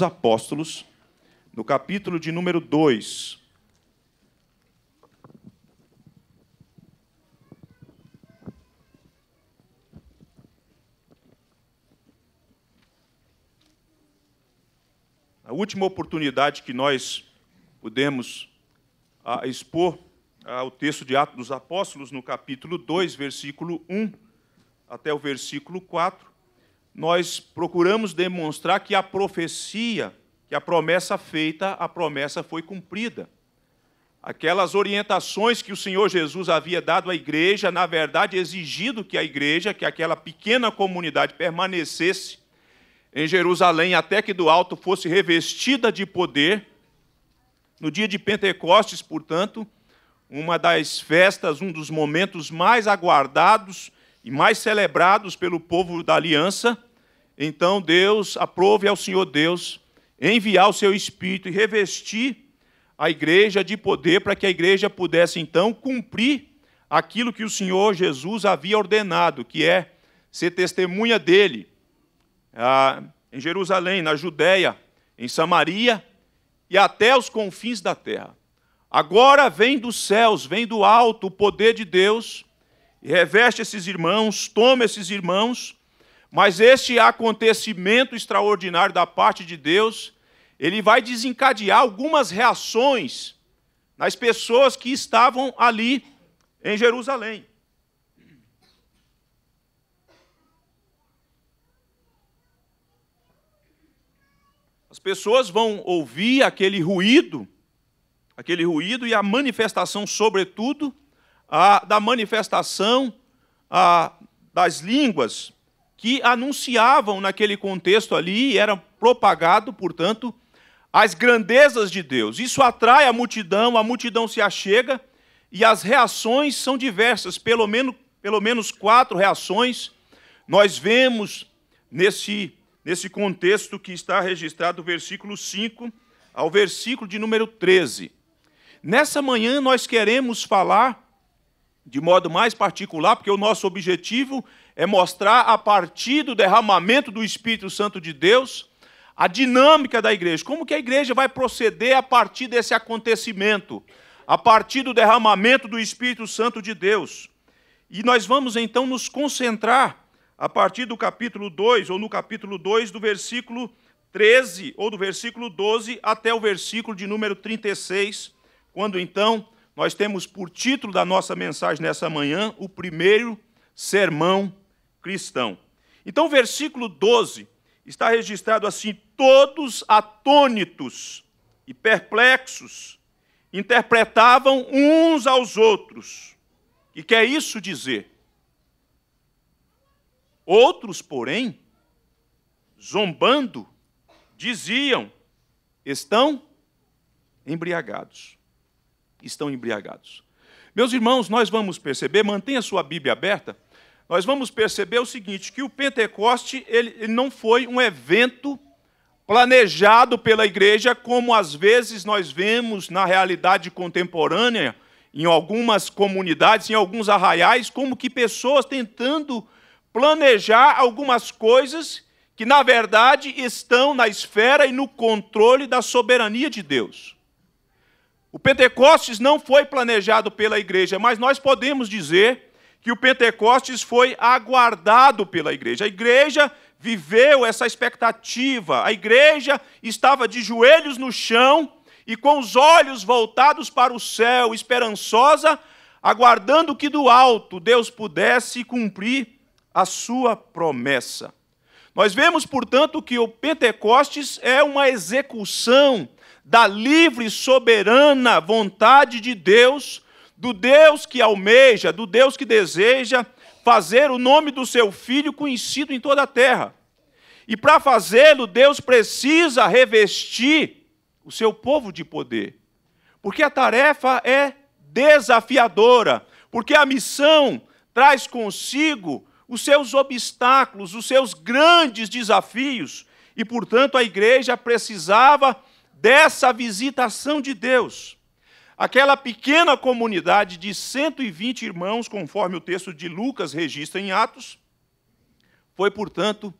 dos Apóstolos, no capítulo de número 2. A última oportunidade que nós pudemos ah, expor ah, o texto de Atos dos Apóstolos, no capítulo 2, versículo 1 até o versículo 4, nós procuramos demonstrar que a profecia, que a promessa feita, a promessa foi cumprida. Aquelas orientações que o Senhor Jesus havia dado à igreja, na verdade, exigido que a igreja, que aquela pequena comunidade permanecesse em Jerusalém até que do alto fosse revestida de poder. No dia de Pentecostes, portanto, uma das festas, um dos momentos mais aguardados e mais celebrados pelo povo da aliança, então Deus aprove ao Senhor Deus enviar o seu espírito e revestir a igreja de poder para que a igreja pudesse então cumprir aquilo que o Senhor Jesus havia ordenado, que é ser testemunha dele ah, em Jerusalém, na Judéia, em Samaria e até os confins da terra. Agora vem dos céus, vem do alto o poder de Deus reveste esses irmãos, toma esses irmãos, mas este acontecimento extraordinário da parte de Deus, ele vai desencadear algumas reações nas pessoas que estavam ali em Jerusalém. As pessoas vão ouvir aquele ruído, aquele ruído e a manifestação, sobretudo, da manifestação das línguas que anunciavam naquele contexto ali era propagado, portanto, as grandezas de Deus. Isso atrai a multidão, a multidão se achega e as reações são diversas, pelo menos, pelo menos quatro reações nós vemos nesse, nesse contexto que está registrado, versículo 5 ao versículo de número 13. Nessa manhã nós queremos falar de modo mais particular, porque o nosso objetivo é mostrar, a partir do derramamento do Espírito Santo de Deus, a dinâmica da igreja. Como que a igreja vai proceder a partir desse acontecimento, a partir do derramamento do Espírito Santo de Deus. E nós vamos então nos concentrar a partir do capítulo 2, ou no capítulo 2, do versículo 13, ou do versículo 12 até o versículo de número 36, quando então nós temos por título da nossa mensagem nessa manhã o primeiro sermão cristão. Então, versículo 12 está registrado assim: todos atônitos e perplexos interpretavam uns aos outros. E quer é isso dizer? Outros, porém, zombando, diziam: estão embriagados estão embriagados. Meus irmãos, nós vamos perceber, mantenha sua Bíblia aberta, nós vamos perceber o seguinte, que o Pentecoste ele, ele não foi um evento planejado pela igreja, como às vezes nós vemos na realidade contemporânea, em algumas comunidades, em alguns arraiais, como que pessoas tentando planejar algumas coisas que, na verdade, estão na esfera e no controle da soberania de Deus. O Pentecostes não foi planejado pela igreja, mas nós podemos dizer que o Pentecostes foi aguardado pela igreja. A igreja viveu essa expectativa, a igreja estava de joelhos no chão e com os olhos voltados para o céu, esperançosa, aguardando que do alto Deus pudesse cumprir a sua promessa. Nós vemos, portanto, que o Pentecostes é uma execução da livre e soberana vontade de Deus, do Deus que almeja, do Deus que deseja fazer o nome do seu filho conhecido em toda a terra. E para fazê-lo, Deus precisa revestir o seu povo de poder, porque a tarefa é desafiadora, porque a missão traz consigo os seus obstáculos, os seus grandes desafios, e portanto a igreja precisava dessa visitação de Deus. Aquela pequena comunidade de 120 irmãos, conforme o texto de Lucas registra em Atos, foi, portanto,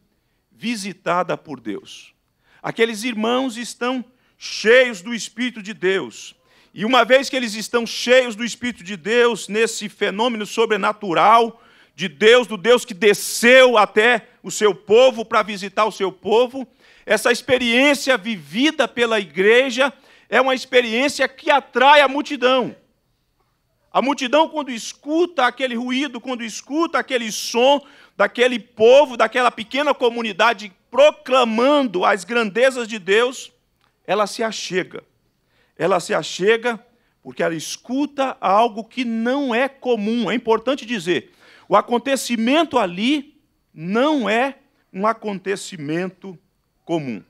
visitada por Deus. Aqueles irmãos estão cheios do Espírito de Deus. E uma vez que eles estão cheios do Espírito de Deus, nesse fenômeno sobrenatural de Deus, do Deus que desceu até o seu povo para visitar o seu povo, essa experiência vivida pela igreja é uma experiência que atrai a multidão. A multidão, quando escuta aquele ruído, quando escuta aquele som daquele povo, daquela pequena comunidade proclamando as grandezas de Deus, ela se achega. Ela se achega porque ela escuta algo que não é comum. É importante dizer: o acontecimento ali não é um acontecimento comum comum.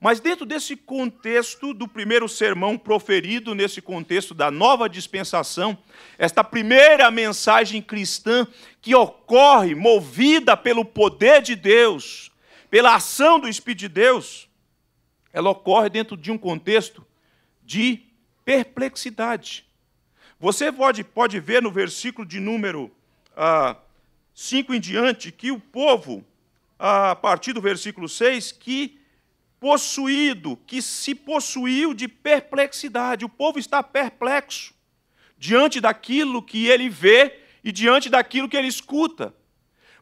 Mas dentro desse contexto do primeiro sermão proferido, nesse contexto da nova dispensação, esta primeira mensagem cristã que ocorre movida pelo poder de Deus, pela ação do Espírito de Deus, ela ocorre dentro de um contexto de perplexidade. Você pode, pode ver no versículo de número 5 ah, em diante que o povo a partir do versículo 6, que possuído, que se possuiu de perplexidade. O povo está perplexo diante daquilo que ele vê e diante daquilo que ele escuta.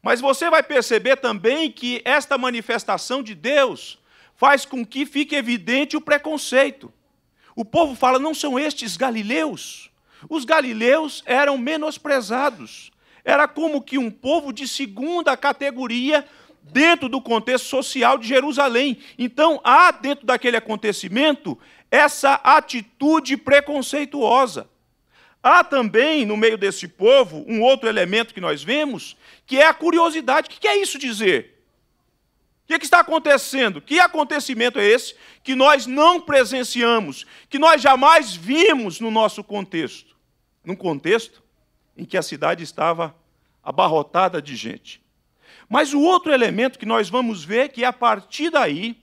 Mas você vai perceber também que esta manifestação de Deus faz com que fique evidente o preconceito. O povo fala: não são estes galileus? Os galileus eram menosprezados. Era como que um povo de segunda categoria dentro do contexto social de Jerusalém. Então, há dentro daquele acontecimento essa atitude preconceituosa. Há também no meio desse povo um outro elemento que nós vemos, que é a curiosidade. O que é isso dizer? O que, que está acontecendo? Que acontecimento é esse que nós não presenciamos, que nós jamais vimos no nosso contexto? Num contexto em que a cidade estava abarrotada de gente. Mas o outro elemento que nós vamos ver é que a partir daí,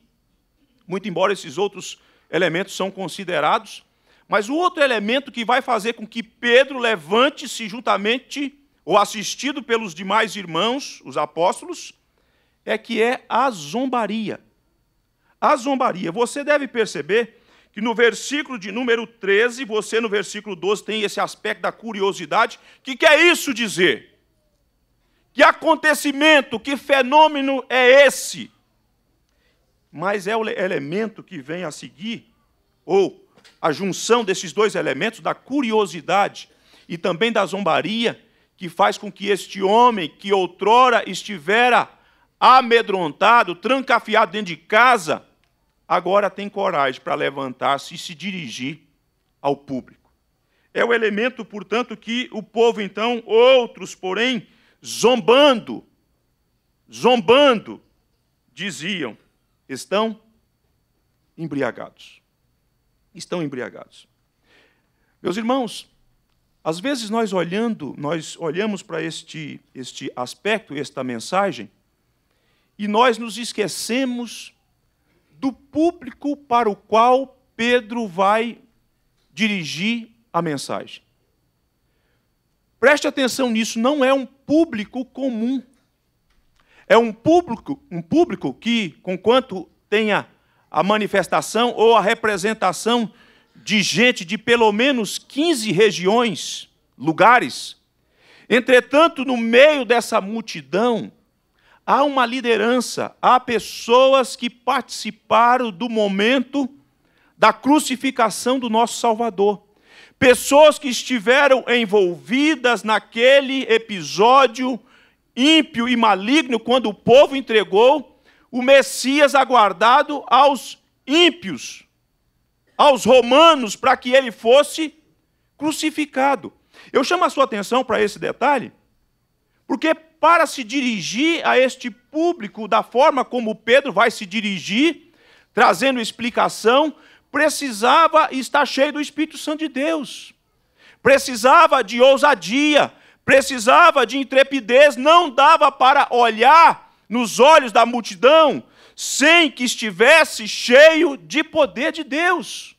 muito embora esses outros elementos são considerados, mas o outro elemento que vai fazer com que Pedro levante-se juntamente ou assistido pelos demais irmãos, os apóstolos, é que é a zombaria. A zombaria. Você deve perceber que no versículo de número 13, você no versículo 12 tem esse aspecto da curiosidade. O que, que é isso dizer? Que acontecimento, que fenômeno é esse? Mas é o elemento que vem a seguir, ou a junção desses dois elementos, da curiosidade e também da zombaria, que faz com que este homem que outrora estivera amedrontado, trancafiado dentro de casa, agora tem coragem para levantar-se e se dirigir ao público. É o elemento, portanto, que o povo, então, outros, porém, zombando, zombando, diziam: estão embriagados. Estão embriagados. Meus irmãos, às vezes nós olhando, nós olhamos para este, este aspecto, esta mensagem, e nós nos esquecemos do público para o qual Pedro vai dirigir a mensagem. Preste atenção nisso, não é um público comum. É um público, um público que, conquanto tenha a manifestação ou a representação de gente de pelo menos 15 regiões, lugares, entretanto, no meio dessa multidão, há uma liderança, há pessoas que participaram do momento da crucificação do nosso Salvador pessoas que estiveram envolvidas naquele episódio ímpio e maligno, quando o povo entregou o Messias aguardado aos ímpios, aos romanos, para que ele fosse crucificado. Eu chamo a sua atenção para esse detalhe, porque para se dirigir a este público da forma como Pedro vai se dirigir, trazendo explicação, precisava estar cheio do Espírito Santo de Deus, precisava de ousadia, precisava de intrepidez, não dava para olhar nos olhos da multidão sem que estivesse cheio de poder de Deus.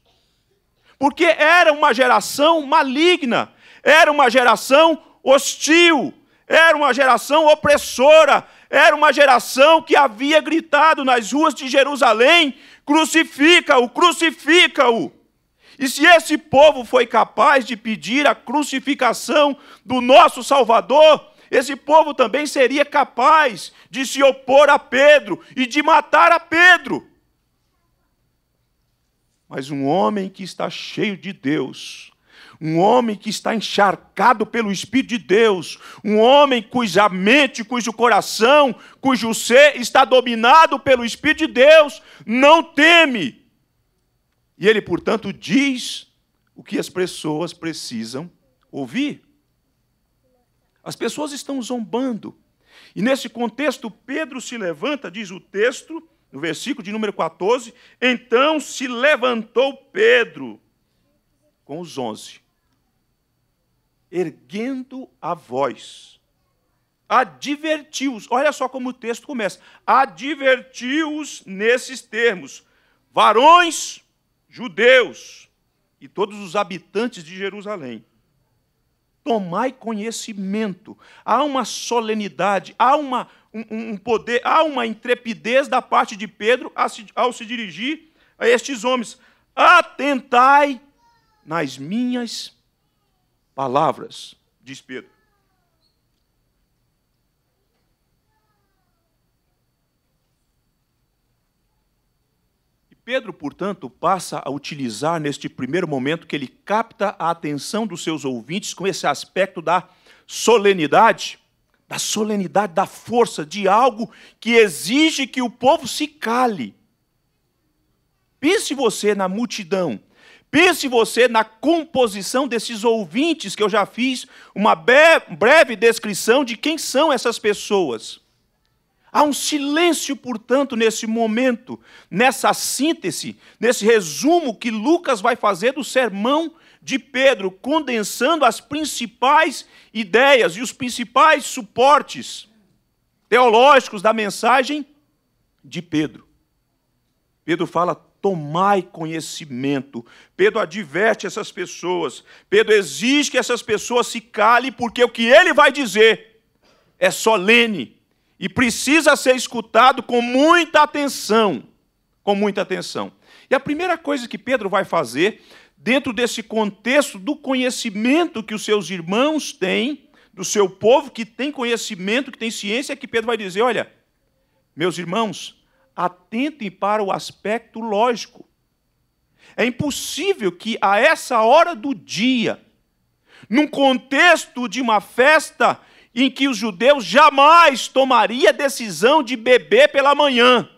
Porque era uma geração maligna, era uma geração hostil, era uma geração opressora, era uma geração que havia gritado nas ruas de Jerusalém Crucifica-o, crucifica-o. E se esse povo foi capaz de pedir a crucificação do nosso Salvador, esse povo também seria capaz de se opor a Pedro e de matar a Pedro. Mas um homem que está cheio de Deus, um homem que está encharcado pelo Espírito de Deus, um homem cuja mente, cujo coração, cujo ser está dominado pelo Espírito de Deus, não teme. E ele, portanto, diz o que as pessoas precisam ouvir. As pessoas estão zombando. E nesse contexto, Pedro se levanta, diz o texto, no versículo de número 14: Então se levantou Pedro com os onze erguendo a voz, advertiu-os. Olha só como o texto começa: advertiu-os nesses termos, varões judeus e todos os habitantes de Jerusalém. Tomai conhecimento, há uma solenidade, há uma, um, um poder, há uma intrepidez da parte de Pedro ao se dirigir a estes homens. Atentai nas minhas palavras, diz Pedro. E Pedro, portanto, passa a utilizar neste primeiro momento que ele capta a atenção dos seus ouvintes com esse aspecto da solenidade, da solenidade, da força, de algo que exige que o povo se cale. Pense você na multidão Pense você na composição desses ouvintes que eu já fiz uma breve descrição de quem são essas pessoas. Há um silêncio, portanto, nesse momento, nessa síntese, nesse resumo que Lucas vai fazer do sermão de Pedro, condensando as principais ideias e os principais suportes teológicos da mensagem de Pedro. Pedro fala tomai conhecimento. Pedro adverte essas pessoas. Pedro exige que essas pessoas se calem, porque o que ele vai dizer é solene e precisa ser escutado com muita atenção. Com muita atenção. E a primeira coisa que Pedro vai fazer, dentro desse contexto do conhecimento que os seus irmãos têm, do seu povo que tem conhecimento, que tem ciência, é que Pedro vai dizer: olha, meus irmãos, atentem para o aspecto lógico. É impossível que a essa hora do dia, num contexto de uma festa em que os judeus jamais tomaria a decisão de beber pela manhã,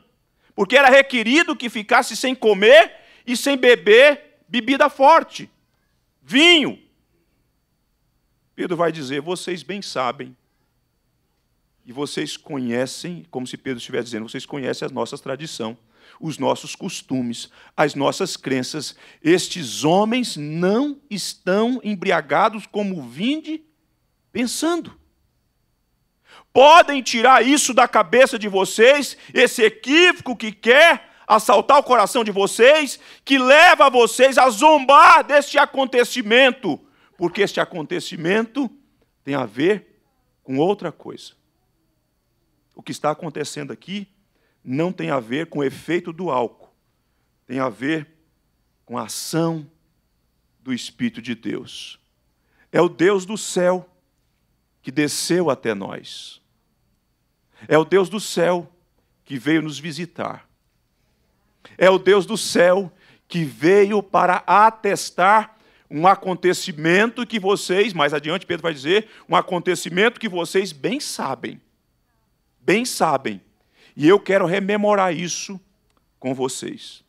porque era requerido que ficasse sem comer e sem beber bebida forte, vinho. Pedro vai dizer: "Vocês bem sabem e vocês conhecem, como se Pedro estivesse dizendo, vocês conhecem a nossa tradição, os nossos costumes, as nossas crenças. Estes homens não estão embriagados como vinde pensando. Podem tirar isso da cabeça de vocês, esse equívoco que quer assaltar o coração de vocês, que leva vocês a zombar deste acontecimento, porque este acontecimento tem a ver com outra coisa o que está acontecendo aqui não tem a ver com o efeito do álcool, tem a ver com a ação do Espírito de Deus. É o Deus do céu que desceu até nós. É o Deus do céu que veio nos visitar. É o Deus do céu que veio para atestar um acontecimento que vocês, mais adiante Pedro vai dizer, um acontecimento que vocês bem sabem bem sabem. E eu quero rememorar isso com vocês.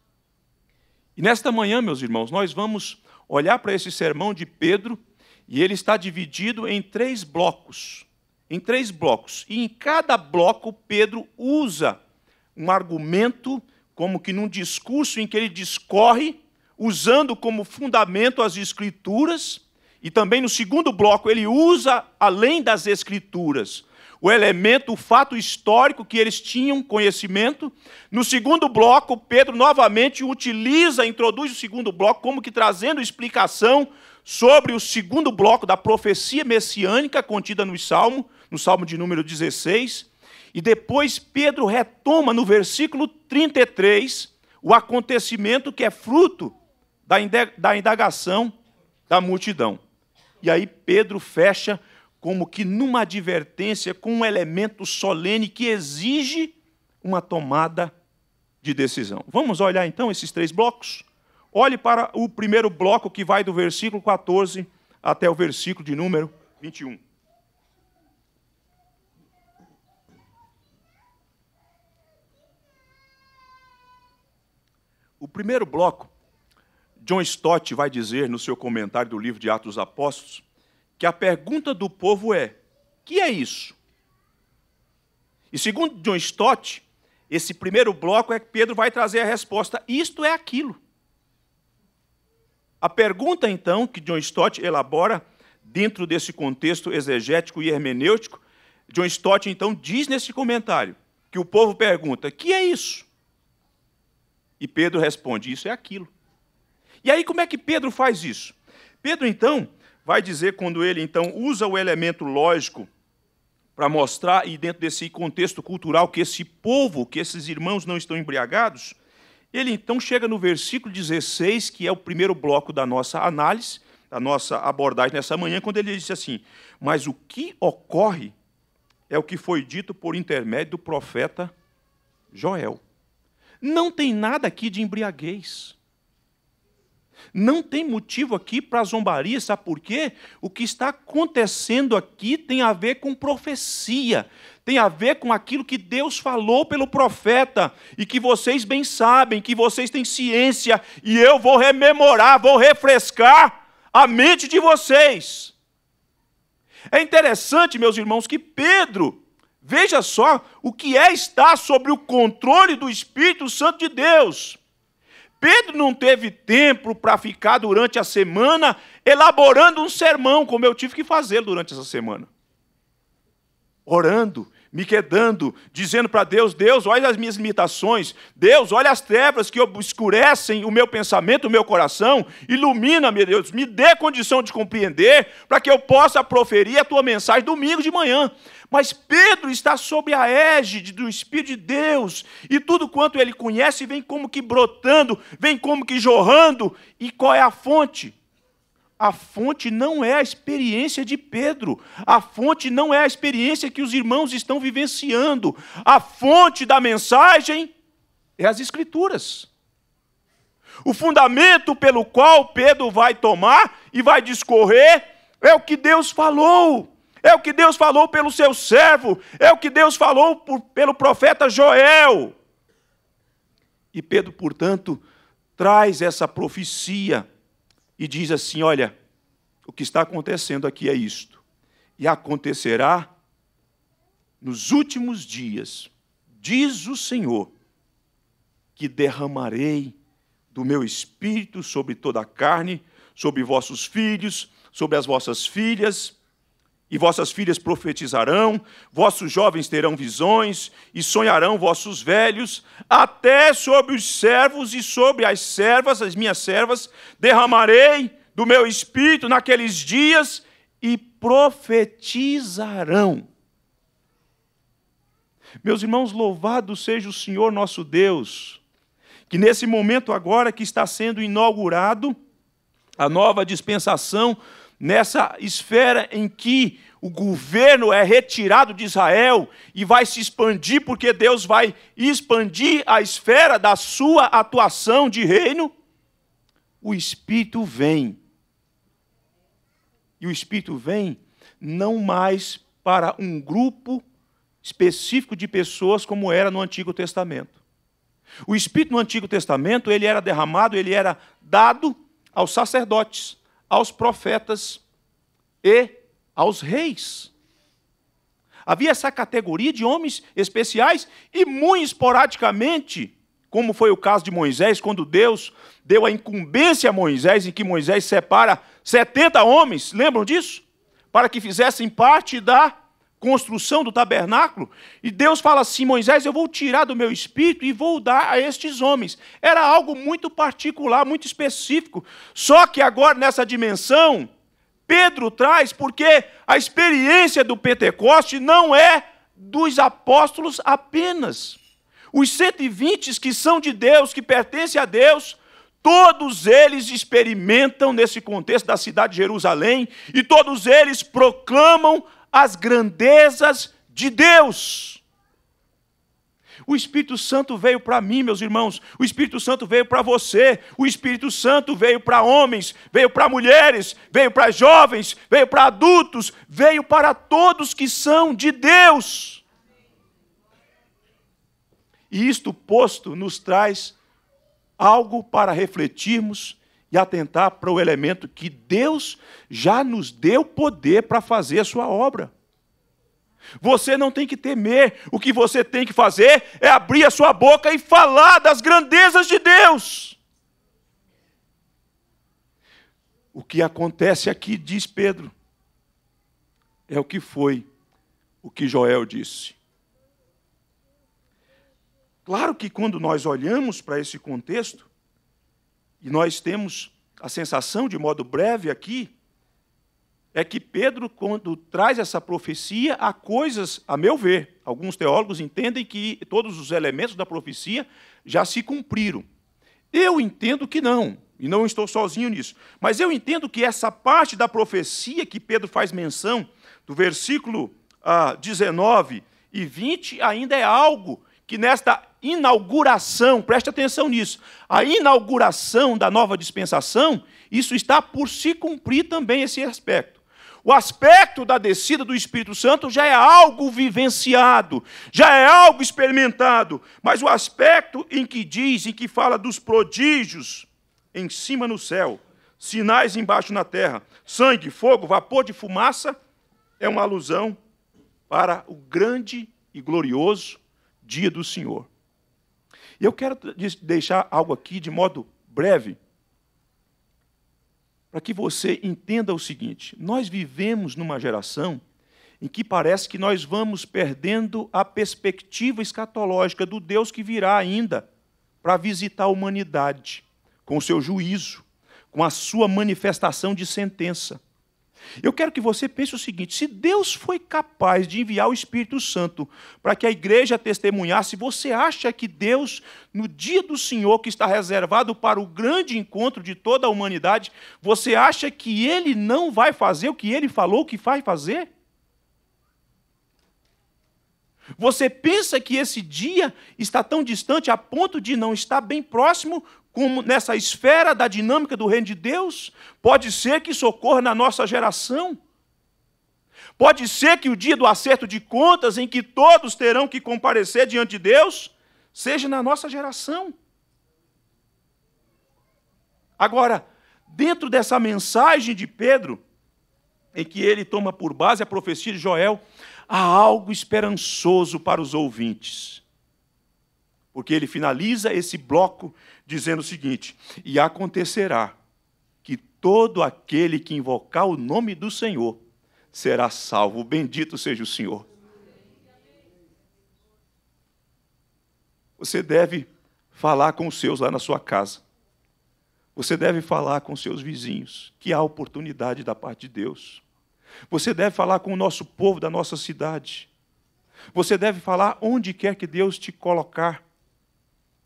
E nesta manhã, meus irmãos, nós vamos olhar para esse sermão de Pedro e ele está dividido em três blocos. Em três blocos. E em cada bloco, Pedro usa um argumento, como que num discurso em que ele discorre, usando como fundamento as Escrituras. E também no segundo bloco, ele usa, além das Escrituras, o elemento, o fato histórico que eles tinham conhecimento. No segundo bloco, Pedro novamente utiliza, introduz o segundo bloco como que trazendo explicação sobre o segundo bloco da profecia messiânica contida no Salmo, no Salmo de número 16. E depois Pedro retoma no versículo 33 o acontecimento que é fruto da indagação da multidão. E aí Pedro fecha como que numa advertência com um elemento solene que exige uma tomada de decisão. Vamos olhar então esses três blocos? Olhe para o primeiro bloco que vai do versículo 14 até o versículo de número 21. O primeiro bloco, John Stott vai dizer no seu comentário do livro de Atos dos Apóstolos, que a pergunta do povo é: que é isso? E segundo John Stott, esse primeiro bloco é que Pedro vai trazer a resposta: isto é aquilo. A pergunta, então, que John Stott elabora dentro desse contexto exegético e hermenêutico, John Stott, então, diz nesse comentário que o povo pergunta: que é isso? E Pedro responde: isso é aquilo. E aí, como é que Pedro faz isso? Pedro, então, vai dizer quando ele então usa o elemento lógico para mostrar, e dentro desse contexto cultural, que esse povo, que esses irmãos não estão embriagados, ele então chega no versículo 16, que é o primeiro bloco da nossa análise, da nossa abordagem nessa manhã, quando ele diz assim: Mas o que ocorre é o que foi dito por intermédio do profeta Joel. Não tem nada aqui de embriaguez. Não tem motivo aqui para zombaria, sabe por quê? O que está acontecendo aqui tem a ver com profecia, tem a ver com aquilo que Deus falou pelo profeta, e que vocês bem sabem, que vocês têm ciência, e eu vou rememorar, vou refrescar a mente de vocês. É interessante, meus irmãos, que Pedro, veja só o que é estar sobre o controle do Espírito Santo de Deus. Pedro não teve tempo para ficar durante a semana elaborando um sermão, como eu tive que fazer durante essa semana. Orando, me quedando, dizendo para Deus: Deus, olha as minhas limitações, Deus, olha as trevas que obscurecem o meu pensamento, o meu coração, ilumina, meu Deus, me dê condição de compreender, para que eu possa proferir a tua mensagem domingo de manhã. Mas Pedro está sob a égide do Espírito de Deus, e tudo quanto ele conhece vem como que brotando, vem como que jorrando, e qual é a fonte? A fonte não é a experiência de Pedro. A fonte não é a experiência que os irmãos estão vivenciando. A fonte da mensagem é as Escrituras. O fundamento pelo qual Pedro vai tomar e vai discorrer é o que Deus falou. É o que Deus falou pelo seu servo. É o que Deus falou por, pelo profeta Joel. E Pedro, portanto, traz essa profecia e diz assim: Olha, o que está acontecendo aqui é isto, e acontecerá nos últimos dias, diz o Senhor, que derramarei do meu espírito sobre toda a carne, sobre vossos filhos, sobre as vossas filhas e vossas filhas profetizarão, vossos jovens terão visões, e sonharão vossos velhos, até sobre os servos e sobre as servas, as minhas servas, derramarei do meu espírito naqueles dias e profetizarão. Meus irmãos, louvado seja o Senhor nosso Deus, que nesse momento agora que está sendo inaugurado a nova dispensação nessa esfera em que o governo é retirado de Israel e vai se expandir, porque Deus vai expandir a esfera da sua atuação de reino, o Espírito vem. E o Espírito vem não mais para um grupo específico de pessoas como era no Antigo Testamento. O Espírito no Antigo Testamento, ele era derramado, ele era dado aos sacerdotes aos profetas e aos reis. Havia essa categoria de homens especiais e muito esporadicamente, como foi o caso de Moisés, quando Deus deu a incumbência a Moisés, em que Moisés separa 70 homens, lembram disso? Para que fizessem parte da construção do tabernáculo, e Deus fala assim: Moisés, eu vou tirar do meu espírito e vou dar a estes homens. Era algo muito particular, muito específico. Só que agora, nessa dimensão, Pedro traz, porque a experiência do Pentecoste não é dos apóstolos apenas. Os 120 que são de Deus, que pertencem a Deus, todos eles experimentam nesse contexto da cidade de Jerusalém e todos eles proclamam as grandezas de Deus. O Espírito Santo veio para mim, meus irmãos. O Espírito Santo veio para você. O Espírito Santo veio para homens, veio para mulheres, veio para jovens, veio para adultos, veio para todos que são de Deus. E isto posto nos traz algo para refletirmos e atentar para o elemento que Deus já nos deu poder para fazer a sua obra. Você não tem que temer, o que você tem que fazer é abrir a sua boca e falar das grandezas de Deus. O que acontece aqui, diz Pedro, é o que foi o que Joel disse. Claro que quando nós olhamos para esse contexto, e nós temos a sensação, de modo breve aqui, é que Pedro, quando traz essa profecia, há coisas, a meu ver, alguns teólogos entendem que todos os elementos da profecia já se cumpriram. Eu entendo que não, e não estou sozinho nisso, mas eu entendo que essa parte da profecia que Pedro faz menção, do versículo 19 ah, e 20, ainda é algo que nesta inauguração, preste atenção nisso, a inauguração da nova dispensação, isso está por se cumprir também esse aspecto. O aspecto da descida do Espírito Santo já é algo vivenciado, já é algo experimentado, mas o aspecto em que diz, em que fala dos prodígios em cima no céu, sinais embaixo na terra, sangue, fogo, vapor de fumaça, é uma alusão para o grande e glorioso dia do Senhor. E eu quero deixar algo aqui de modo breve, para que você entenda o seguinte: nós vivemos numa geração em que parece que nós vamos perdendo a perspectiva escatológica do Deus que virá ainda para visitar a humanidade, com o seu juízo, com a sua manifestação de sentença. Eu quero que você pense o seguinte: se Deus foi capaz de enviar o Espírito Santo para que a igreja testemunhasse, você acha que Deus, no dia do Senhor que está reservado para o grande encontro de toda a humanidade, você acha que ele não vai fazer o que ele falou que vai fazer? Você pensa que esse dia está tão distante a ponto de não estar bem próximo como nessa esfera da dinâmica do reino de Deus, pode ser que isso ocorra na nossa geração. Pode ser que o dia do acerto de contas, em que todos terão que comparecer diante de Deus, seja na nossa geração. Agora, dentro dessa mensagem de Pedro, em que ele toma por base a profecia de Joel, há algo esperançoso para os ouvintes. Porque ele finaliza esse bloco dizendo o seguinte: E acontecerá que todo aquele que invocar o nome do Senhor será salvo. Bendito seja o Senhor. Você deve falar com os seus lá na sua casa. Você deve falar com seus vizinhos, que há oportunidade da parte de Deus. Você deve falar com o nosso povo da nossa cidade. Você deve falar onde quer que Deus te colocar,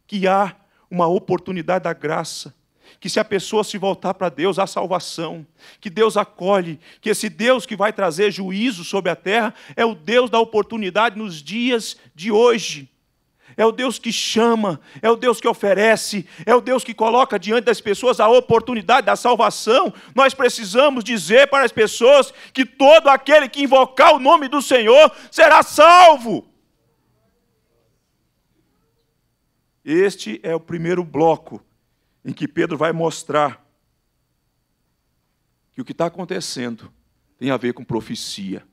que há uma oportunidade da graça. Que se a pessoa se voltar para Deus, há salvação, que Deus acolhe, que esse Deus que vai trazer juízo sobre a terra é o Deus da oportunidade nos dias de hoje. É o Deus que chama, é o Deus que oferece, é o Deus que coloca diante das pessoas a oportunidade da salvação. Nós precisamos dizer para as pessoas que todo aquele que invocar o nome do Senhor será salvo. Este é o primeiro bloco em que Pedro vai mostrar que o que está acontecendo tem a ver com profecia,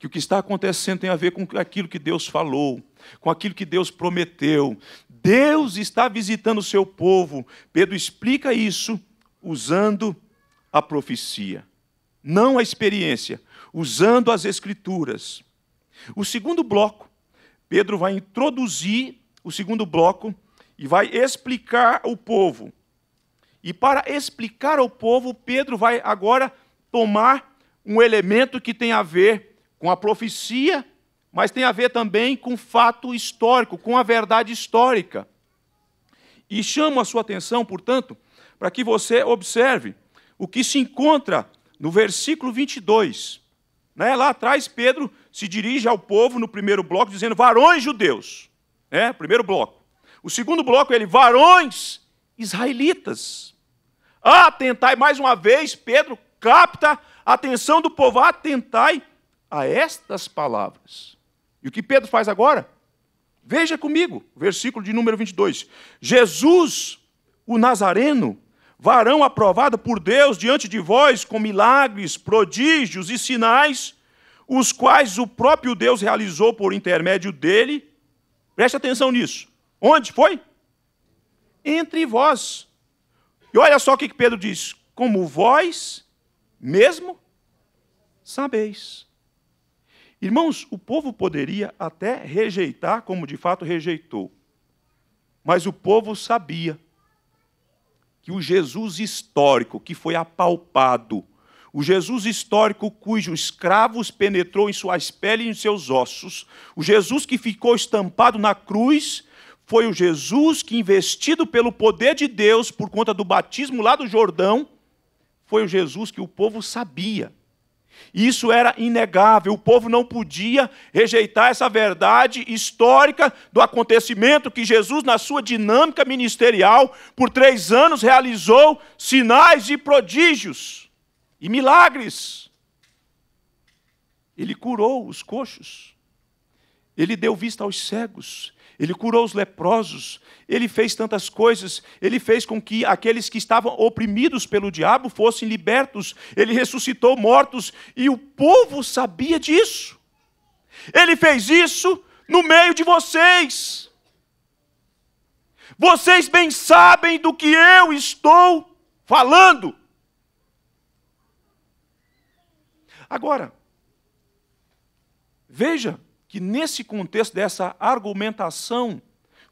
que o que está acontecendo tem a ver com aquilo que Deus falou, com aquilo que Deus prometeu. Deus está visitando o seu povo. Pedro explica isso usando a profecia, não a experiência, usando as escrituras. O segundo bloco, Pedro vai introduzir o segundo bloco e vai explicar ao povo. E para explicar ao povo, Pedro vai agora tomar um elemento que tem a ver com a profecia, mas tem a ver também com fato histórico, com a verdade histórica. E chamo a sua atenção, portanto, para que você observe o que se encontra no versículo 22. Né? Lá atrás, Pedro se dirige ao povo no primeiro bloco, dizendo: Varões judeus. Né? Primeiro bloco. O segundo bloco, é ele, varões israelitas. Atentai, mais uma vez, Pedro capta a atenção do povo, atentai a estas palavras. E o que Pedro faz agora? Veja comigo, versículo de número 22. Jesus, o Nazareno, varão aprovado por Deus diante de vós com milagres, prodígios e sinais, os quais o próprio Deus realizou por intermédio dele. Preste atenção nisso. Onde foi? Entre vós. E olha só o que Pedro diz: como vós mesmo sabeis. Irmãos, o povo poderia até rejeitar, como de fato rejeitou, mas o povo sabia que o Jesus histórico que foi apalpado, o Jesus histórico cujo escravos penetrou em suas peles e em seus ossos, o Jesus que ficou estampado na cruz foi o Jesus que, investido pelo poder de Deus, por conta do batismo lá do Jordão, foi o Jesus que o povo sabia. Isso era inegável, o povo não podia rejeitar essa verdade histórica do acontecimento que Jesus, na sua dinâmica ministerial, por três anos realizou sinais e prodígios e milagres. Ele curou os coxos, ele deu vista aos cegos, ele curou os leprosos, ele fez tantas coisas, ele fez com que aqueles que estavam oprimidos pelo diabo fossem libertos, ele ressuscitou mortos e o povo sabia disso. Ele fez isso no meio de vocês. Vocês bem sabem do que eu estou falando. Agora, veja que nesse contexto dessa argumentação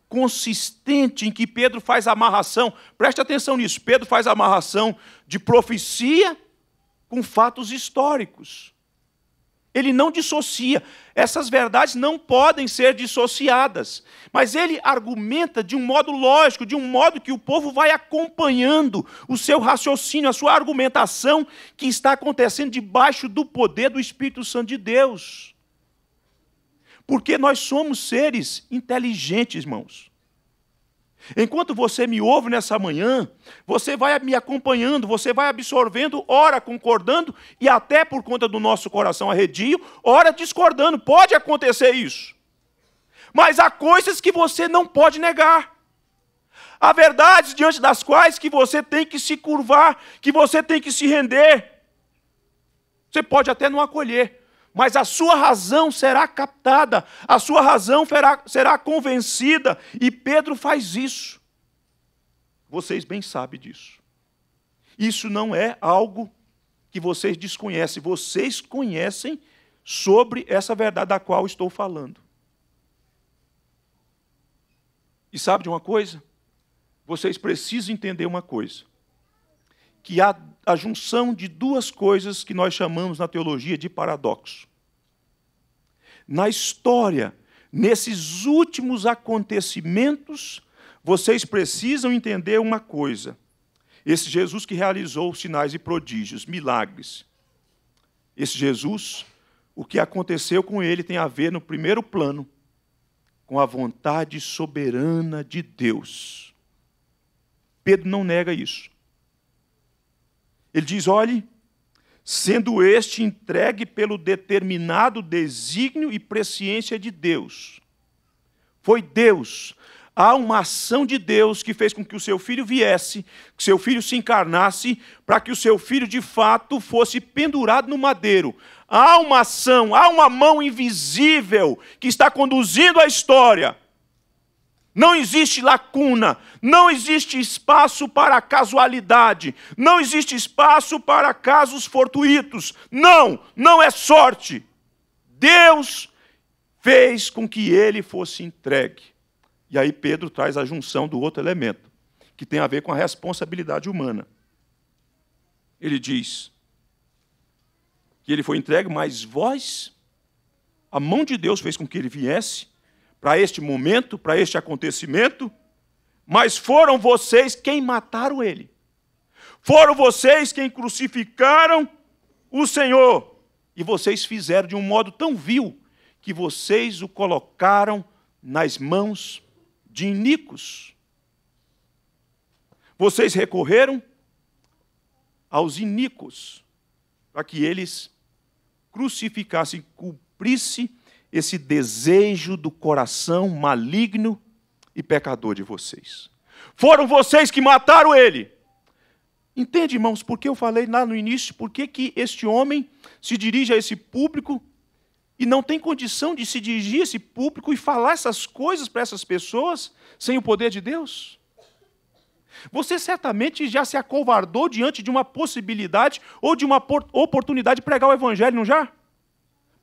consistente em que Pedro faz amarração, preste atenção nisso, Pedro faz amarração de profecia com fatos históricos. Ele não dissocia. Essas verdades não podem ser dissociadas. Mas ele argumenta de um modo lógico, de um modo que o povo vai acompanhando o seu raciocínio, a sua argumentação que está acontecendo debaixo do poder do Espírito Santo de Deus. Porque nós somos seres inteligentes, irmãos. Enquanto você me ouve nessa manhã, você vai me acompanhando, você vai absorvendo, ora concordando e até por conta do nosso coração arredio, ora discordando. Pode acontecer isso. Mas há coisas que você não pode negar. Há verdades diante das quais que você tem que se curvar, que você tem que se render. Você pode até não acolher, mas a sua razão será captada, a sua razão será, será convencida, e Pedro faz isso. Vocês bem sabem disso. Isso não é algo que vocês desconhecem, vocês conhecem sobre essa verdade da qual estou falando. E sabe de uma coisa? Vocês precisam entender uma coisa que há a junção de duas coisas que nós chamamos na teologia de paradoxo. Na história, nesses últimos acontecimentos, vocês precisam entender uma coisa. Esse Jesus que realizou sinais e prodígios, milagres. Esse Jesus, o que aconteceu com ele tem a ver, no primeiro plano, com a vontade soberana de Deus. Pedro não nega isso. Ele diz: olhe, sendo este entregue pelo determinado desígnio e presciência de Deus. Foi Deus. Há uma ação de Deus que fez com que o seu filho viesse, que seu filho se encarnasse, para que o seu filho de fato fosse pendurado no madeiro. Há uma ação, há uma mão invisível que está conduzindo a história não existe lacuna, não existe espaço para casualidade, não existe espaço para casos fortuitos. Não, não é sorte. Deus fez com que ele fosse entregue. E aí Pedro traz a junção do outro elemento, que tem a ver com a responsabilidade humana. Ele diz que ele foi entregue, mas vós, a mão de Deus fez com que ele viesse para este momento, para este acontecimento, mas foram vocês quem mataram ele. Foram vocês quem crucificaram o Senhor. E vocês fizeram de um modo tão vil que vocês o colocaram nas mãos de inicos. Vocês recorreram aos inicos para que eles crucificassem, cumprissem esse desejo do coração maligno e pecador de vocês. Foram vocês que mataram ele. Entende, irmãos, que eu falei lá no início, por que, que este homem se dirige a esse público e não tem condição de se dirigir a esse público e falar essas coisas para essas pessoas sem o poder de Deus? Você certamente já se acovardou diante de uma possibilidade ou de uma oportunidade de pregar o evangelho, não já?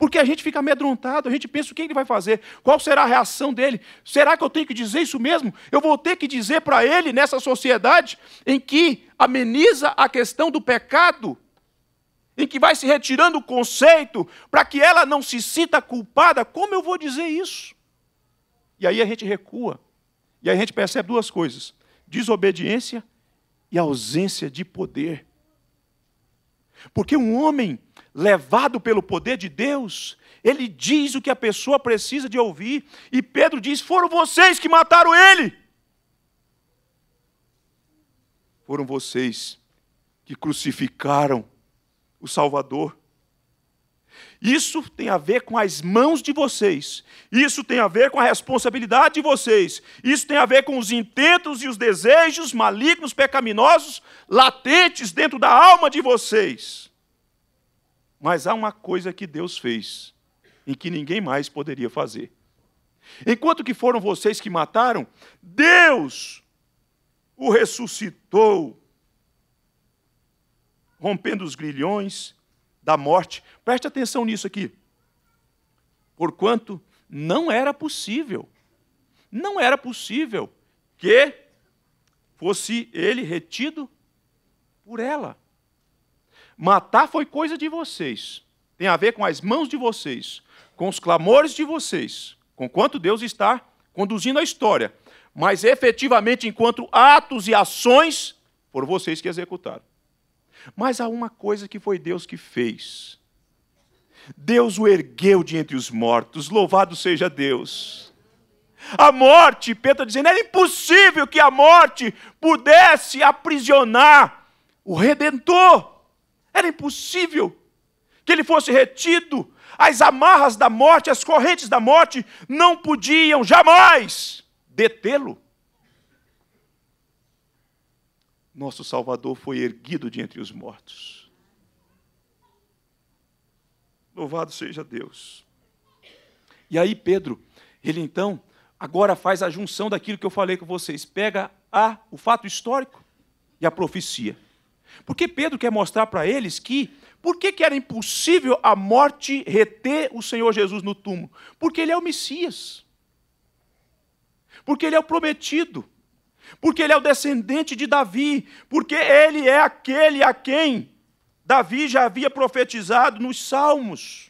Porque a gente fica amedrontado, a gente pensa o que ele vai fazer, qual será a reação dele. Será que eu tenho que dizer isso mesmo? Eu vou ter que dizer para ele, nessa sociedade em que ameniza a questão do pecado, em que vai se retirando o conceito, para que ela não se sinta culpada, como eu vou dizer isso? E aí a gente recua. E aí a gente percebe duas coisas: desobediência e ausência de poder. Porque um homem levado pelo poder de Deus, ele diz o que a pessoa precisa de ouvir, e Pedro diz: Foram vocês que mataram ele. Foram vocês que crucificaram o Salvador. Isso tem a ver com as mãos de vocês, isso tem a ver com a responsabilidade de vocês, isso tem a ver com os intentos e os desejos malignos, pecaminosos, latentes dentro da alma de vocês. Mas há uma coisa que Deus fez em que ninguém mais poderia fazer. Enquanto que foram vocês que mataram, Deus o ressuscitou, rompendo os grilhões da morte. Preste atenção nisso aqui. Porquanto não era possível, não era possível que fosse ele retido por ela. Matar foi coisa de vocês. Tem a ver com as mãos de vocês, com os clamores de vocês, com quanto Deus está conduzindo a história. Mas efetivamente, enquanto atos e ações, foram vocês que executaram. Mas há uma coisa que foi Deus que fez. Deus o ergueu de entre os mortos, louvado seja Deus. A morte, Pedro está dizendo, era impossível que a morte pudesse aprisionar o Redentor. Era impossível que ele fosse retido. As amarras da morte, as correntes da morte, não podiam jamais detê-lo. Nosso Salvador foi erguido de entre os mortos. Louvado seja Deus. E aí, Pedro, ele então, agora faz a junção daquilo que eu falei com vocês. Pega a, o fato histórico e a profecia. Porque Pedro quer mostrar para eles que por que, que era impossível a morte reter o Senhor Jesus no túmulo? Porque ele é o Messias. Porque ele é o prometido. Porque ele é o descendente de Davi. Porque ele é aquele a quem Davi já havia profetizado nos Salmos.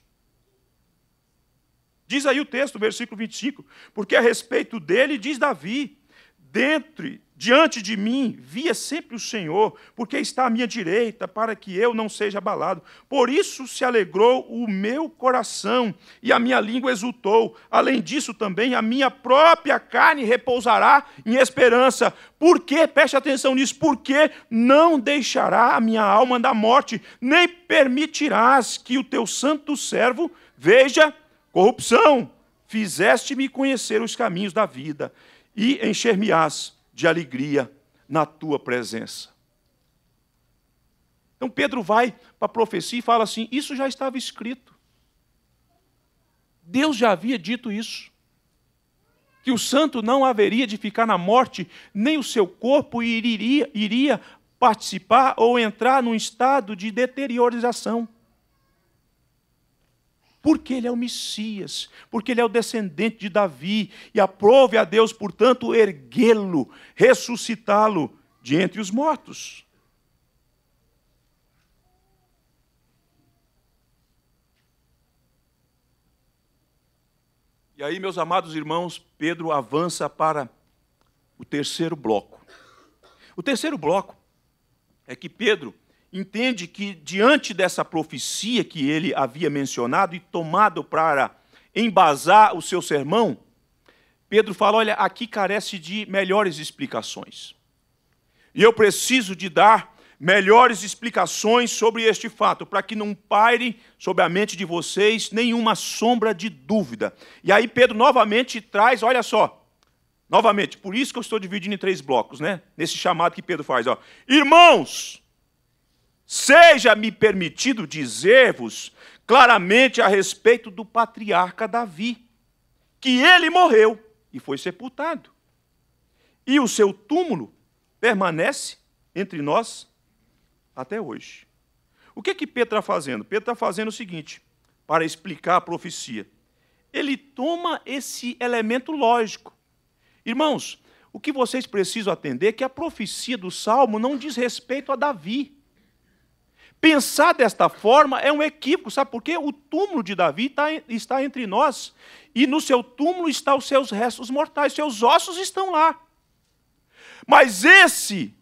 Diz aí o texto, versículo 25: Porque a respeito dele diz Davi: Dentre Diante de mim via sempre o Senhor, porque está à minha direita, para que eu não seja abalado. Por isso se alegrou o meu coração e a minha língua exultou. Além disso, também a minha própria carne repousará em esperança. Porque, preste atenção nisso, porque não deixará a minha alma da morte, nem permitirás que o teu santo servo veja corrupção. Fizeste-me conhecer os caminhos da vida e encher-me-ás de alegria na tua presença. Então Pedro vai para a profecia e fala assim: Isso já estava escrito. Deus já havia dito isso. Que o santo não haveria de ficar na morte, nem o seu corpo iria, iria participar ou entrar num estado de deteriorização porque ele é o Messias, porque ele é o descendente de Davi, e aprove a Deus, portanto, erguê-lo, ressuscitá-lo de entre os mortos. E aí, meus amados irmãos, Pedro avança para o terceiro bloco. O terceiro bloco é que Pedro entende que, diante dessa profecia que ele havia mencionado e tomado para embasar o seu sermão, Pedro fala: olha, aqui carece de melhores explicações. E eu preciso de dar melhores explicações sobre este fato, para que não paire sobre a mente de vocês nenhuma sombra de dúvida. E aí Pedro novamente traz, olha só, novamente, por isso que eu estou dividindo em três blocos, né? Nesse chamado que Pedro faz, ó. Irmãos, Seja-me permitido dizer-vos claramente a respeito do patriarca Davi, que ele morreu e foi sepultado. E o seu túmulo permanece entre nós até hoje. O que é que Pedro está fazendo? Pedro está fazendo o seguinte, para explicar a profecia. Ele toma esse elemento lógico. Irmãos, o que vocês precisam atender é que a profecia do Salmo não diz respeito a Davi. Pensar desta forma é um equívoco, sabe por quê? O túmulo de Davi está, está entre nós, e no seu túmulo estão os seus restos mortais, seus ossos estão lá. Mas esse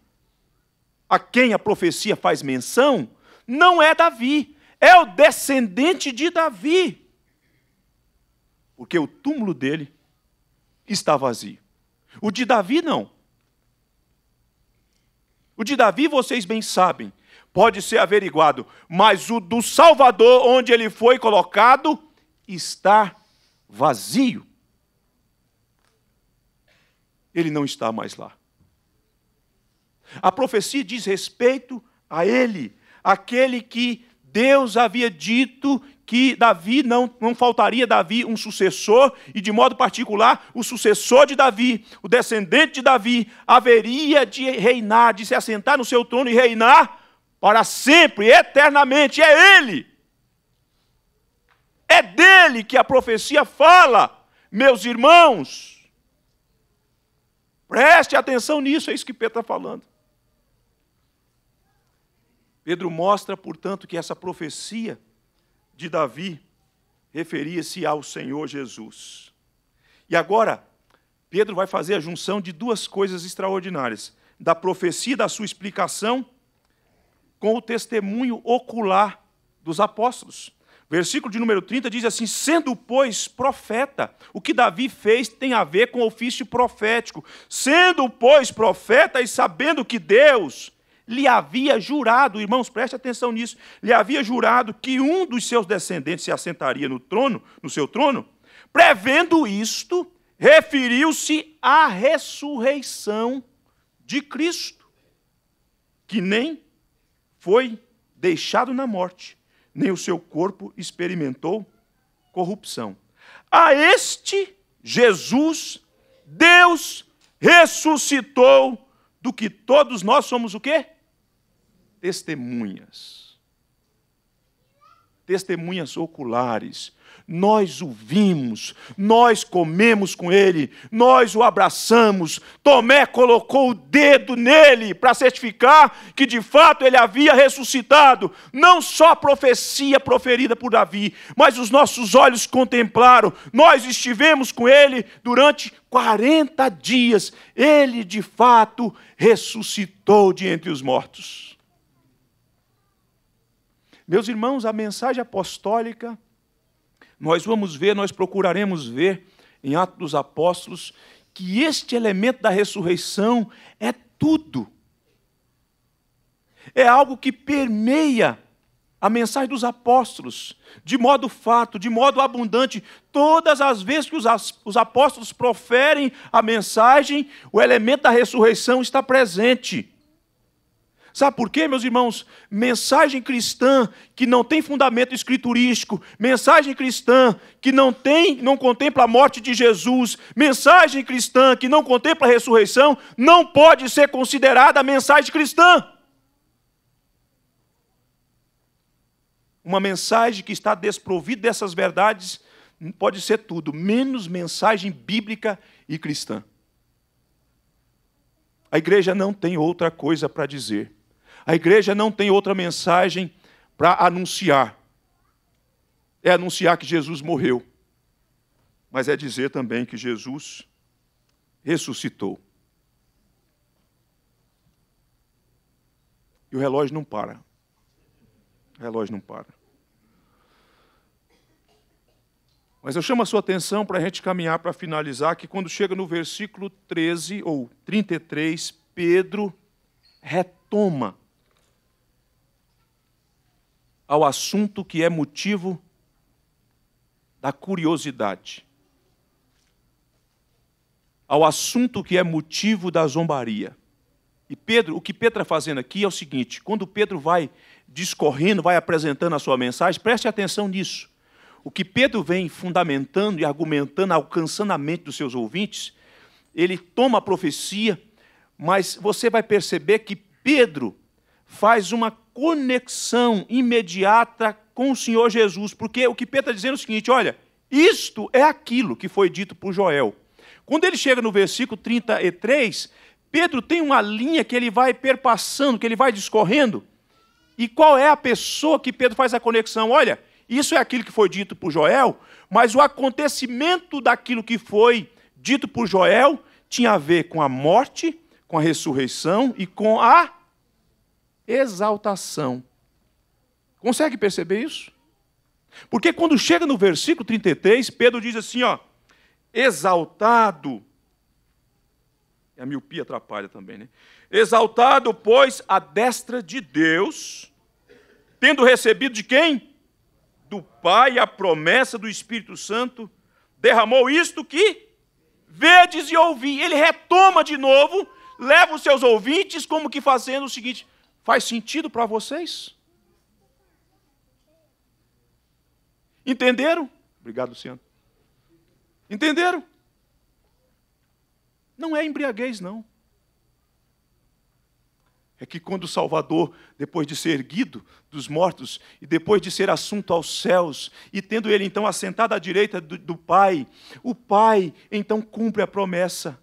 a quem a profecia faz menção não é Davi, é o descendente de Davi, porque o túmulo dele está vazio. O de Davi não. O de Davi, vocês bem sabem, pode ser averiguado, mas o do Salvador, onde ele foi colocado, está vazio. Ele não está mais lá. A profecia diz respeito a ele, aquele que Deus havia dito que Davi não, não faltaria Davi um sucessor, e de modo particular, o sucessor de Davi, o descendente de Davi, haveria de reinar, de se assentar no seu trono e reinar para sempre, eternamente. É Ele. É dele que a profecia fala, meus irmãos. Preste atenção nisso, é isso que Pedro está falando. Pedro mostra, portanto, que essa profecia de Davi referia-se ao Senhor Jesus. E agora, Pedro vai fazer a junção de duas coisas extraordinárias: da profecia, da sua explicação com o testemunho ocular dos apóstolos. Versículo de número 30 diz assim: Sendo, pois, profeta, o que Davi fez tem a ver com o ofício profético. Sendo, pois, profeta e sabendo que Deus lhe havia jurado, irmãos, preste atenção nisso, lhe havia jurado que um dos seus descendentes se assentaria no trono, no seu trono, prevendo isto, referiu-se à ressurreição de Cristo, que nem foi deixado na morte, nem o seu corpo experimentou corrupção. A este Jesus, Deus ressuscitou, do que todos nós somos o quê? Testemunhas. Testemunhas oculares nós o vimos, nós comemos com ele, nós o abraçamos. Tomé colocou o dedo nele para certificar que de fato ele havia ressuscitado. Não só a profecia proferida por Davi, mas os nossos olhos contemplaram. Nós estivemos com ele durante 40 dias. Ele de fato ressuscitou de entre os mortos. Meus irmãos, a mensagem apostólica nós vamos ver, nós procuraremos ver em Atos dos Apóstolos que este elemento da ressurreição é tudo. É algo que permeia a mensagem dos apóstolos, de modo fato, de modo abundante, todas as vezes que os apóstolos proferem a mensagem, o elemento da ressurreição está presente. Sabe por quê, meus irmãos? Mensagem cristã que não tem fundamento escriturístico, mensagem cristã que não tem, não contempla a morte de Jesus, mensagem cristã que não contempla a ressurreição, não pode ser considerada mensagem cristã. Uma mensagem que está desprovida dessas verdades pode ser tudo, menos mensagem bíblica e cristã. A igreja não tem outra coisa para dizer a igreja não tem outra mensagem para anunciar. É anunciar que Jesus morreu, mas é dizer também que Jesus ressuscitou. E o relógio não para. O relógio não para. Mas eu chamo a sua atenção para a gente caminhar para finalizar, que quando chega no versículo 13 ou 33, Pedro retoma ao assunto que é motivo da curiosidade, ao assunto que é motivo da zombaria. E Pedro, o que Pedro está fazendo aqui é o seguinte: quando Pedro vai discorrendo, vai apresentando a sua mensagem, preste atenção nisso. O que Pedro vem fundamentando e argumentando, alcançando a mente dos seus ouvintes, ele toma a profecia, mas você vai perceber que Pedro faz uma conexão imediata com o Senhor Jesus, porque o que Pedro está dizendo é o seguinte: olha, isto é aquilo que foi dito por Joel. Quando ele chega no versículo 33, Pedro tem uma linha que ele vai perpassando, que ele vai discorrendo. E qual é a pessoa que Pedro faz a conexão? Olha, isso é aquilo que foi dito por Joel, mas o acontecimento daquilo que foi dito por Joel tinha a ver com a morte, com a ressurreição e com a exaltação. Consegue perceber isso? Porque quando chega no versículo 33, Pedro diz assim, ó, exaltado. A miopia atrapalha também, né? Exaltado, pois, a destra de Deus, tendo recebido de quem? Do Pai a promessa do Espírito Santo, derramou isto que vedes e ouvi. Ele retoma de novo, leva os seus ouvintes como que fazendo o seguinte: Faz sentido para vocês? Entenderam? Obrigado, Luciano. Entenderam? Não é embriaguez, não. É que quando o Salvador, depois de ser erguido dos mortos e depois de ser assunto aos céus, e tendo ele então assentado à direita do, do Pai, o Pai então cumpre a promessa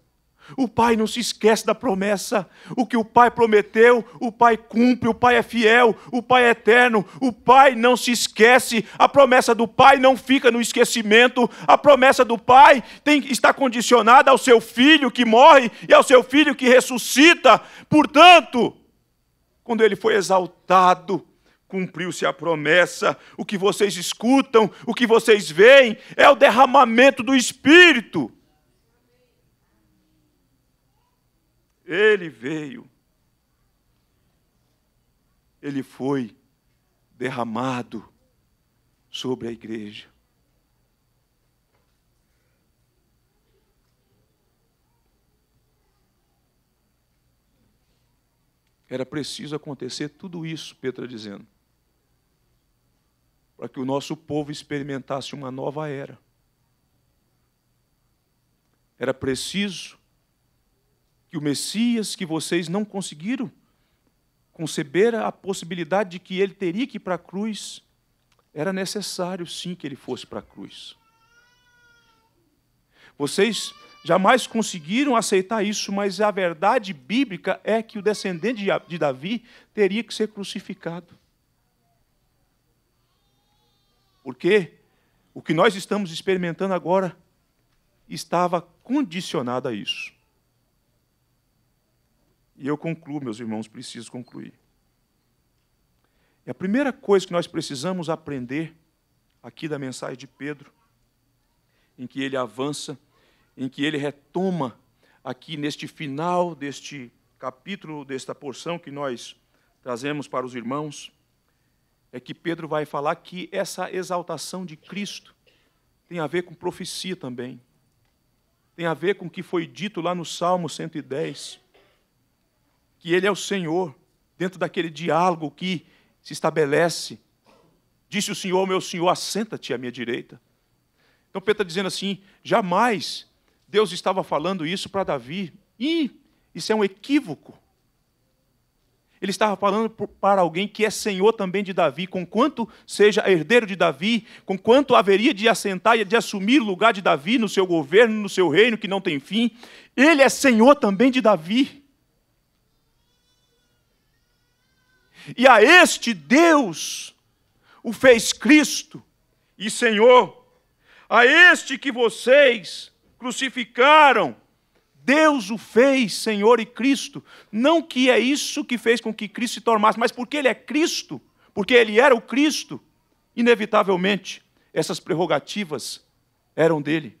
o Pai não se esquece da promessa. O que o Pai prometeu, o Pai cumpre, o Pai é fiel, o Pai é eterno. O Pai não se esquece. A promessa do Pai não fica no esquecimento. A promessa do Pai tem, está condicionada ao seu filho que morre e ao seu filho que ressuscita. Portanto, quando ele foi exaltado, cumpriu-se a promessa. O que vocês escutam, o que vocês veem, é o derramamento do Espírito. Ele veio. Ele foi derramado sobre a igreja. Era preciso acontecer tudo isso, Petra dizendo, para que o nosso povo experimentasse uma nova era. Era preciso que o Messias que vocês não conseguiram conceber a possibilidade de que ele teria que ir para a cruz, era necessário sim que ele fosse para a cruz. Vocês jamais conseguiram aceitar isso, mas a verdade bíblica é que o descendente de Davi teria que ser crucificado. Porque o que nós estamos experimentando agora estava condicionado a isso. E eu concluo, meus irmãos, preciso concluir. E é a primeira coisa que nós precisamos aprender aqui da mensagem de Pedro, em que ele avança, em que ele retoma aqui neste final deste capítulo, desta porção que nós trazemos para os irmãos, é que Pedro vai falar que essa exaltação de Cristo tem a ver com profecia também. Tem a ver com o que foi dito lá no Salmo 110 que Ele é o Senhor, dentro daquele diálogo que se estabelece. Disse o Senhor, meu Senhor, assenta-te à minha direita. Então Pedro está dizendo assim: jamais Deus estava falando isso para Davi. E isso é um equívoco. Ele estava falando para alguém que é senhor também de Davi, com quanto seja herdeiro de Davi, com quanto haveria de assentar e de assumir o lugar de Davi no seu governo, no seu reino que não tem fim. Ele é senhor também de Davi. E a este Deus o fez Cristo e Senhor, a este que vocês crucificaram, Deus o fez Senhor e Cristo. Não que é isso que fez com que Cristo se tornasse, mas porque ele é Cristo, porque ele era o Cristo, inevitavelmente essas prerrogativas eram dele.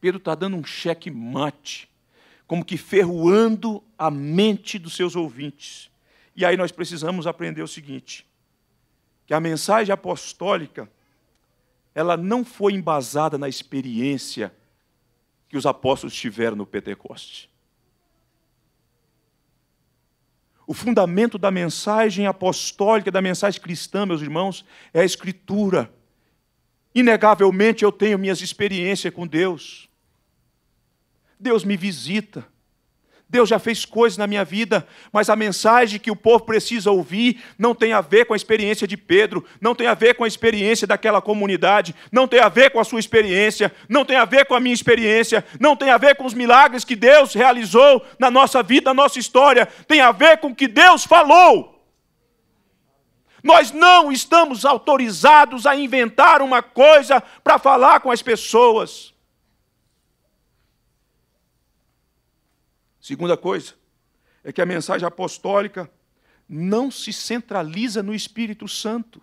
Pedro está dando um cheque mate como que ferroando a mente dos seus ouvintes. E aí nós precisamos aprender o seguinte: que a mensagem apostólica ela não foi embasada na experiência que os apóstolos tiveram no Pentecoste. O fundamento da mensagem apostólica, da mensagem cristã, meus irmãos, é a Escritura. Inegavelmente eu tenho minhas experiências com Deus. Deus me visita. Deus já fez coisas na minha vida, mas a mensagem que o povo precisa ouvir não tem a ver com a experiência de Pedro, não tem a ver com a experiência daquela comunidade, não tem a ver com a sua experiência, não tem a ver com a minha experiência, não tem a ver com os milagres que Deus realizou na nossa vida, na nossa história, tem a ver com o que Deus falou. Nós não estamos autorizados a inventar uma coisa para falar com as pessoas. Segunda coisa é que a mensagem apostólica não se centraliza no Espírito Santo.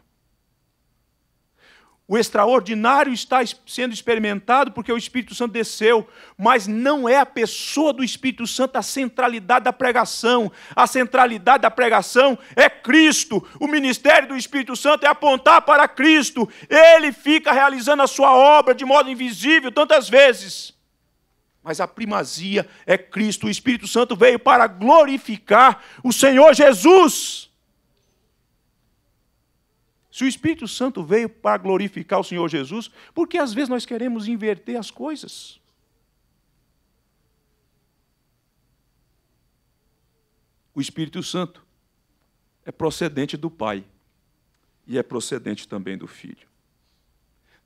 O extraordinário está sendo experimentado porque o Espírito Santo desceu, mas não é a pessoa do Espírito Santo a centralidade da pregação. A centralidade da pregação é Cristo. O ministério do Espírito Santo é apontar para Cristo. Ele fica realizando a sua obra de modo invisível tantas vezes. Mas a primazia é Cristo. O Espírito Santo veio para glorificar o Senhor Jesus. Se o Espírito Santo veio para glorificar o Senhor Jesus, por que às vezes nós queremos inverter as coisas? O Espírito Santo é procedente do Pai e é procedente também do Filho.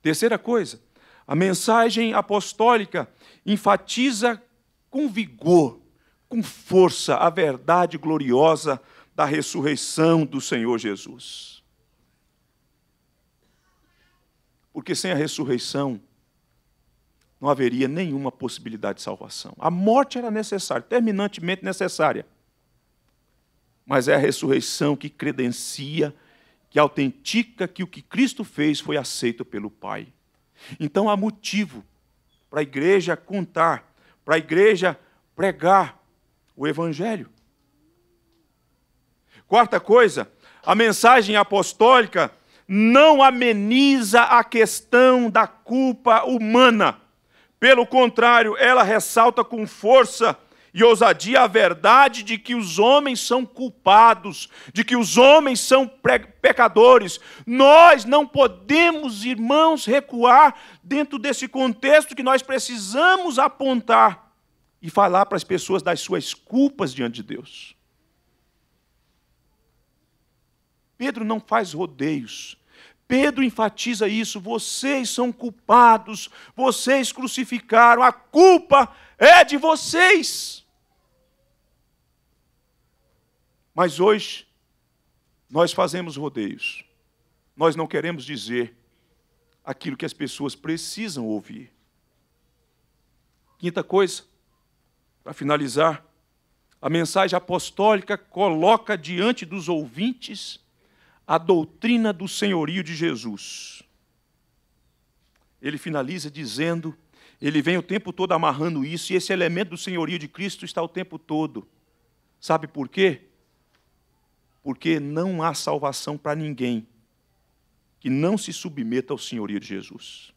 Terceira coisa, a mensagem apostólica enfatiza com vigor, com força, a verdade gloriosa da ressurreição do Senhor Jesus. Porque sem a ressurreição não haveria nenhuma possibilidade de salvação. A morte era necessária, terminantemente necessária. Mas é a ressurreição que credencia, que autentica que o que Cristo fez foi aceito pelo Pai. Então há motivo para a igreja contar, para a igreja pregar o Evangelho. Quarta coisa, a mensagem apostólica não ameniza a questão da culpa humana. Pelo contrário, ela ressalta com força e ousadia a verdade de que os homens são culpados, de que os homens são pecadores. Nós não podemos, irmãos, recuar dentro desse contexto que nós precisamos apontar e falar para as pessoas das suas culpas diante de Deus. Pedro não faz rodeios. Pedro enfatiza isso: vocês são culpados, vocês crucificaram, a culpa é de vocês. Mas hoje, nós fazemos rodeios. Nós não queremos dizer aquilo que as pessoas precisam ouvir. Quinta coisa, para finalizar, a mensagem apostólica coloca diante dos ouvintes a doutrina do senhorio de Jesus. Ele finaliza dizendo, ele vem o tempo todo amarrando isso, e esse elemento do senhorio de Cristo está o tempo todo. Sabe por quê? porque não há salvação para ninguém que não se submeta ao senhorio de Jesus.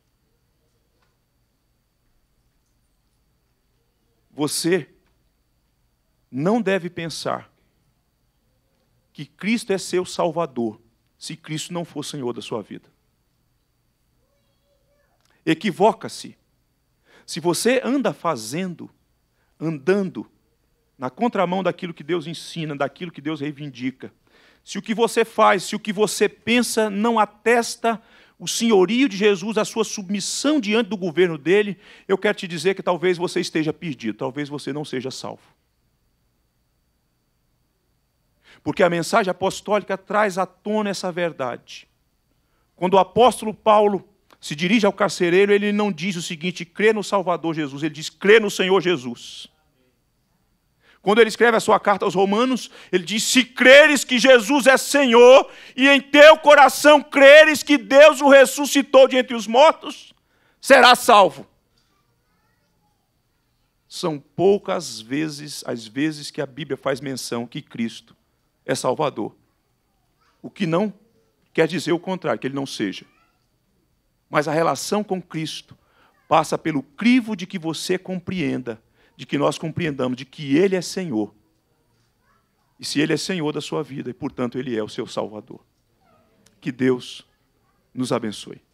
Você não deve pensar que Cristo é seu Salvador se Cristo não for Senhor da sua vida. Equivoca-se. Se você anda fazendo, andando na contramão daquilo que Deus ensina, daquilo que Deus reivindica. Se o que você faz, se o que você pensa não atesta o senhorio de Jesus, a sua submissão diante do governo dele, eu quero te dizer que talvez você esteja perdido, talvez você não seja salvo. Porque a mensagem apostólica traz à tona essa verdade. Quando o apóstolo Paulo se dirige ao carcereiro, ele não diz o seguinte: crê no Salvador Jesus, ele diz: crê no Senhor Jesus. Quando ele escreve a sua carta aos Romanos, ele diz: Se creres que Jesus é Senhor e em teu coração creres que Deus o ressuscitou de entre os mortos, serás salvo. São poucas vezes as vezes que a Bíblia faz menção que Cristo é Salvador. O que não quer dizer o contrário, que ele não seja. Mas a relação com Cristo passa pelo crivo de que você compreenda de que nós compreendamos de que Ele é Senhor. E se Ele é Senhor da sua vida, e portanto Ele é o seu Salvador. Que Deus nos abençoe.